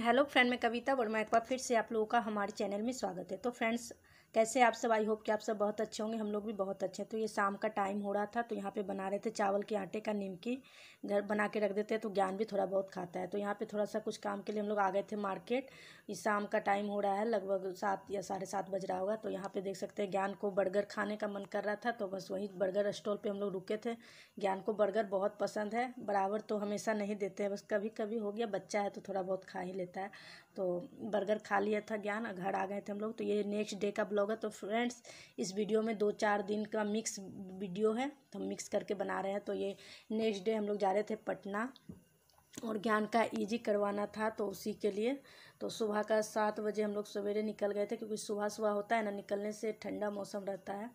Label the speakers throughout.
Speaker 1: hello friend मैं कविता वर्मा एक बार फिर से आप लोगों का हमारे चैनल में स्वागत है तो फ्रेंड्स कैसे आप सब आई होप कि आप सब बहुत अच्छे होंगे हम लोग भी बहुत अच्छे हैं तो ये शाम का टाइम हो रहा था तो यहाँ पे बना रहे थे चावल के आटे का निमकी घर बना के रख देते हैं तो ज्ञान भी थोड़ा बहुत खाता है तो यहाँ पे थोड़ा सा कुछ काम के लिए हम लोग आ गए थे मार्केट इस शाम का टाइम हो रहा है लगभग सात या साढ़े सात बज रहा होगा तो यहाँ पर देख सकते हैं ज्ञान को बर्गर खाने का मन कर रहा था तो बस वहीं बर्गर स्टॉल पर हम लोग रुके थे ज्ञान को बर्गर बहुत पसंद है बराबर तो हमेशा नहीं देते हैं बस कभी कभी हो गया बच्चा है तो थोड़ा बहुत खा ही लेता है तो बर्गर खा लिया था ज्ञान और घर आ गए थे हम लोग तो ये नेक्स्ट डे का ब्लॉग है तो फ्रेंड्स इस वीडियो में दो चार दिन का मिक्स वीडियो है तो हम मिक्स करके बना रहे हैं तो ये नेक्स्ट डे हम लोग जा रहे थे पटना और ज्ञान का इजी करवाना था तो उसी के लिए तो सुबह का सात बजे हम लोग सवेरे निकल गए थे क्योंकि सुबह सुबह होता है ना निकलने से ठंडा मौसम रहता है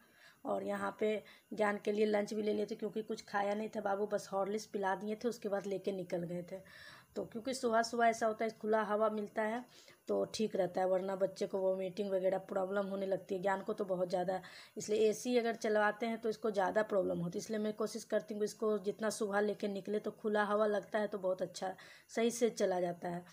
Speaker 1: और यहाँ पे ज्ञान के लिए लंच भी ले लिए थे क्योंकि कुछ खाया नहीं था बाबू बस हॉर्लिस पिला दिए थे उसके बाद लेके निकल गए थे तो क्योंकि सुबह सुबह ऐसा होता है खुला हवा मिलता है तो ठीक रहता है वरना बच्चे को वॉमिटिंग वगैरह प्रॉब्लम होने लगती है ज्ञान को तो बहुत ज़्यादा इसलिए एसी अगर चलवाते हैं तो इसको ज़्यादा प्रॉब्लम होती है इसलिए मैं कोशिश करती हूँ इसको जितना सुबह लेके निकले तो खुला हवा लगता है तो बहुत अच्छा सही से चला जाता है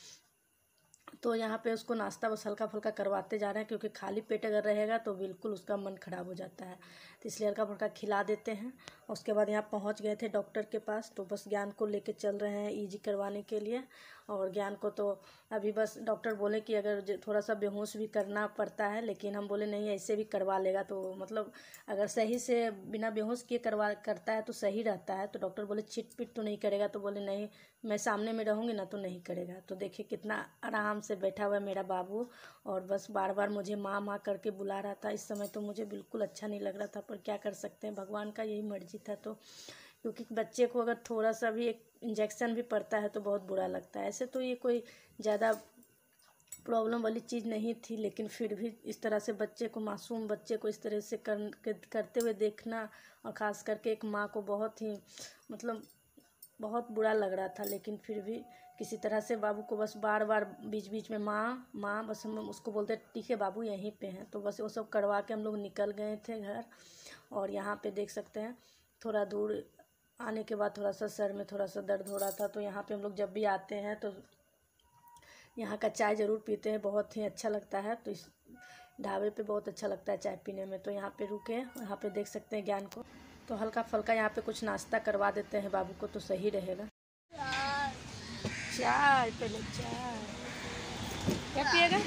Speaker 1: तो यहाँ पे उसको नाश्ता बस हल्का फुल्का करवाते जा रहे हैं क्योंकि खाली पेट अगर रहेगा तो बिल्कुल उसका मन ख़राब हो जाता है तो इसलिए हल्का फुल्का खिला देते हैं उसके बाद यहाँ पहुँच गए थे डॉक्टर के पास तो बस ज्ञान को लेके चल रहे हैं ईजी करवाने के लिए और ज्ञान को तो अभी बस डॉक्टर बोले कि अगर थोड़ा सा बेहोश भी करना पड़ता है लेकिन हम बोले नहीं ऐसे भी करवा लेगा तो मतलब अगर सही से बिना बेहोश किए करवा करता है तो सही रहता है तो डॉक्टर बोले छिट पिट तो नहीं करेगा तो बोले नहीं मैं सामने में रहूँगी ना तो नहीं करेगा तो देखिए कितना आराम से बैठा हुआ है मेरा बाबू और बस बार बार मुझे माँ माँ करके बुला रहा था इस समय तो मुझे बिल्कुल अच्छा नहीं लग रहा था पर क्या कर सकते हैं भगवान का यही मर्जी था तो क्योंकि बच्चे को अगर थोड़ा सा भी एक इंजेक्शन भी पड़ता है तो बहुत बुरा लगता है ऐसे तो ये कोई ज़्यादा प्रॉब्लम वाली चीज़ नहीं थी लेकिन फिर भी इस तरह से बच्चे को मासूम बच्चे को इस तरह से कर करते हुए देखना और ख़ास करके एक माँ को बहुत ही मतलब बहुत बुरा लग रहा था लेकिन फिर भी किसी तरह से बाबू को बस बार बार बीच बीच में माँ माँ बस हम उसको बोलते ठीक है बाबू यहीं पे हैं तो बस वो सब करवा के हम लोग निकल गए थे घर और यहाँ पे देख सकते हैं थोड़ा दूर आने के बाद थोड़ा सा सर में थोड़ा सा दर्द हो रहा था तो यहाँ पे हम लोग जब भी आते हैं तो यहाँ का चाय ज़रूर पीते हैं बहुत ही अच्छा लगता है तो इस ढाबे पर बहुत अच्छा लगता है चाय पीने में तो यहाँ पर रुके यहाँ पर देख सकते हैं ज्ञान को तो हल्का फुल्का यहाँ पे कुछ नाश्ता करवा देते हैं बाबू को तो सही रहेगा चाय पहले चाय क्या पिएगा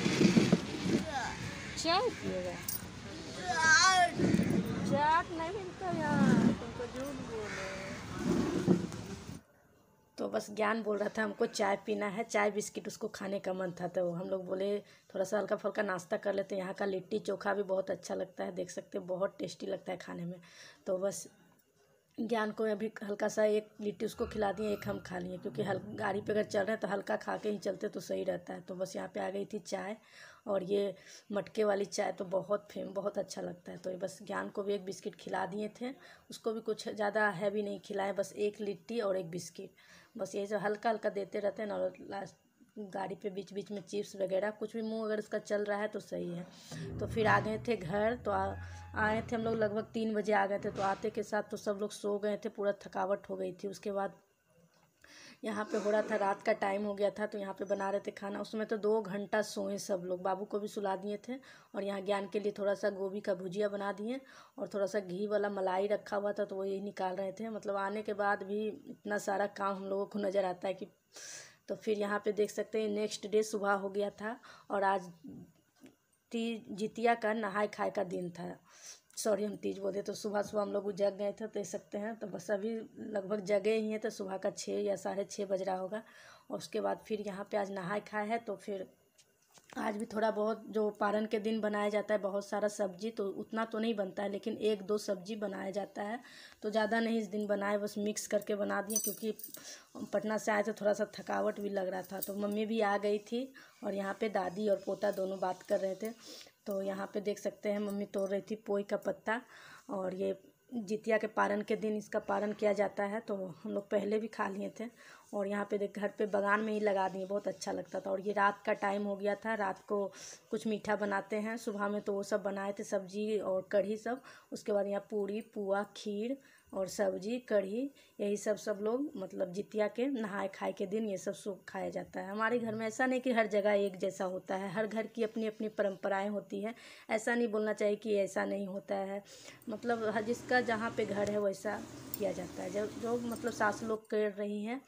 Speaker 1: चाय पिएगा बस ज्ञान बोल रहा था हमको चाय पीना है चाय बिस्किट उसको खाने का मन था तो हम लोग बोले थोड़ा सा हल्का फुल्का नाश्ता कर लेते हैं यहाँ का लिट्टी चोखा भी बहुत अच्छा लगता है देख सकते हैं बहुत टेस्टी लगता है खाने में तो बस ज्ञान को अभी हल्का सा एक लिट्टी उसको खिला दिए एक हम खा लिए क्योंकि हल गाड़ी पे अगर चल रहे हैं तो हल्का खा के ही चलते तो सही रहता है तो बस यहाँ पे आ गई थी चाय और ये मटके वाली चाय तो बहुत फेम बहुत अच्छा लगता है तो ये बस ज्ञान को भी एक बिस्किट खिला दिए थे उसको भी कुछ ज़्यादा हैवी नहीं खिलाए बस एक लिट्टी और एक बिस्किट बस ये जो हल्का हल्का देते रहते हैं ना और लास्ट गाड़ी पे बीच बीच में चिप्स वगैरह कुछ भी मुंह अगर उसका चल रहा है तो सही है तो फिर आ गए थे घर तो आए थे हम लोग लगभग तीन बजे आ गए थे तो आते के साथ तो सब लोग सो गए थे पूरा थकावट हो गई थी उसके बाद यहाँ पे हो रहा था रात का टाइम हो गया था तो यहाँ पे बना रहे थे खाना उसमें तो दो घंटा सोए सब लोग बाबू को भी सुला दिए थे और यहाँ ज्ञान के लिए थोड़ा सा गोभी का भुजिया बना दिए और थोड़ा सा घी वाला मलाई रखा हुआ था तो वो यही निकाल रहे थे मतलब आने के बाद भी इतना सारा काम हम लोगों को नज़र आता है कि तो फिर यहाँ पर देख सकते हैं नेक्स्ट डे सुबह हो गया था और आज ती जितिया का नहाय खाए का दिन था सॉरी हम तीज बोले तो सुबह सुबह हम लोग जग गए थे तो देख सकते हैं तो बस अभी लगभग जगे ही हैं तो सुबह का छः या साढ़े छः बज रहा होगा और उसके बाद फिर यहाँ पे आज नहाए खाए हैं तो फिर आज भी थोड़ा बहुत जो पारण के दिन बनाया जाता है बहुत सारा सब्जी तो उतना तो नहीं बनता है लेकिन एक दो सब्जी बनाया जाता है तो ज़्यादा नहीं इस दिन बनाए बस मिक्स करके बना दिए क्योंकि पटना से आए थे तो थोड़ा सा थकावट भी लग रहा था तो मम्मी भी आ गई थी और यहाँ पे दादी और पोता दोनों बात कर रहे थे तो यहाँ पे देख सकते हैं मम्मी तोड़ रही थी पोई का पत्ता और ये जितिया के पारण के दिन इसका पारण किया जाता है तो हम लोग पहले भी खा लिए थे और यहाँ पे घर पे बगान में ही लगा दिए बहुत अच्छा लगता था और ये रात का टाइम हो गया था रात को कुछ मीठा बनाते हैं सुबह में तो वो सब बनाए थे सब्जी और कढ़ी सब उसके बाद यहाँ पूड़ी पुआ खीर और सब्जी कढ़ी यही सब सब लोग मतलब जितिया के नहाए खाए के दिन ये सब सूप खाया जाता है हमारे घर में ऐसा नहीं कि हर जगह एक जैसा होता है हर घर की अपनी अपनी परंपराएं होती हैं ऐसा नहीं बोलना चाहिए कि ऐसा नहीं होता है मतलब हर जिसका जहाँ पे घर है वैसा किया जाता है जब जो मतलब सास लोग कर रही हैं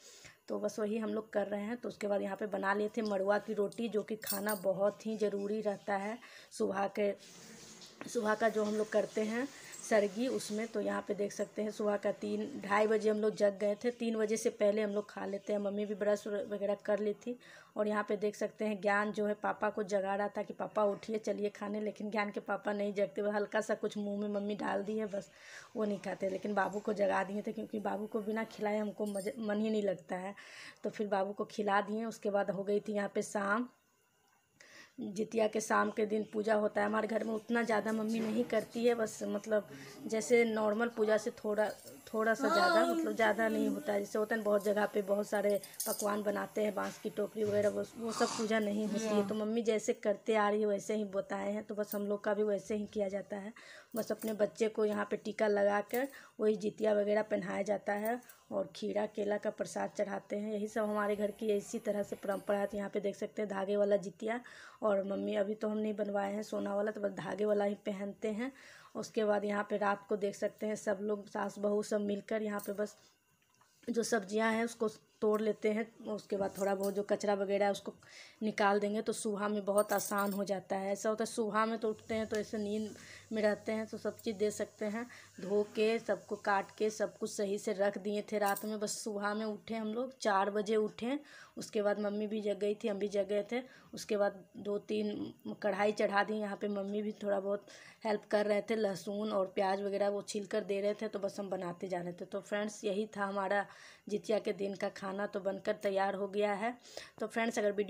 Speaker 1: तो बस वही हम लोग कर रहे हैं तो उसके बाद यहाँ पे बना लिए थे मड़ुआ की रोटी जो कि खाना बहुत ही ज़रूरी रहता है सुबह के सुबह का जो हम लोग करते हैं सरगी उसमें तो यहाँ पे देख सकते हैं सुबह का तीन ढाई बजे हम लोग जग गए थे तीन बजे से पहले हम लोग खा लेते हैं मम्मी भी ब्रश वगैरह कर ली थी और यहाँ पे देख सकते हैं ज्ञान जो है पापा को जगा रहा था कि पापा उठिए चलिए खाने लेकिन ज्ञान के पापा नहीं जगते वह हल्का सा कुछ मुँह में मम्मी डाल दी है बस वो नहीं खाते लेकिन बाबू को जगा दिए थे क्योंकि बाबू को बिना खिलाए हमको मन ही नहीं लगता है तो फिर बाबू को खिला दिए उसके बाद हो गई थी यहाँ पर शाम जितिया के शाम के दिन पूजा होता है हमारे घर में उतना ज़्यादा मम्मी नहीं करती है बस मतलब जैसे नॉर्मल पूजा से थोड़ा थोड़ा सा ज़्यादा मतलब ज़्यादा नहीं होता है जैसे होता है बहुत जगह पे बहुत सारे पकवान बनाते हैं बांस की टोकरी वगैरह वो वो सब पूजा नहीं होती है तो मम्मी जैसे करते आ रही है वैसे ही बताए हैं तो बस हम लोग का भी वैसे ही किया जाता है बस अपने बच्चे को यहाँ पर टीका लगा कर वही जितिया वगैरह पहनाया जाता है और खीरा केला का प्रसाद चढ़ाते हैं यही सब हमारे घर की इसी तरह से परंपरा है तो यहाँ पे देख सकते हैं धागे वाला जितिया और मम्मी अभी तो हम नहीं बनवाए हैं सोना वाला तो बस धागे वाला ही पहनते हैं उसके बाद यहाँ पे रात को देख सकते हैं सब लोग सास बहू सब मिलकर यहाँ पे बस जो सब्जियाँ हैं उसको तोड़ लेते हैं उसके बाद थोड़ा बहुत जो कचरा वगैरह है उसको निकाल देंगे तो सुबह में बहुत आसान हो जाता है ऐसा होता है सुबह में तो उठते हैं तो ऐसे नींद में रहते हैं तो सब चीज़ दे सकते हैं धो के सबको काट के सब कुछ सही से रख दिए थे रात में बस सुबह में उठे हम लोग चार बजे उठे उसके बाद मम्मी भी जग गई थी हम भी जग गए थे उसके बाद दो तीन कढ़ाई चढ़ा दी यहाँ पर मम्मी भी थोड़ा बहुत हेल्प कर रहे थे लहसुन और प्याज वगैरह वो छील कर दे रहे थे तो बस हम बनाते जा रहे थे तो फ्रेंड्स यही था हमारा जितिया के दिन का खाना खाना तो बनकर तैयार हो गया है तो फ्रेंड्स अगर वीडियो